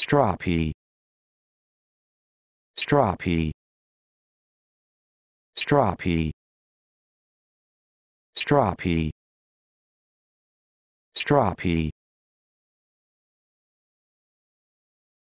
Strappy. Strappy. Strappy. Strappy. Strappy.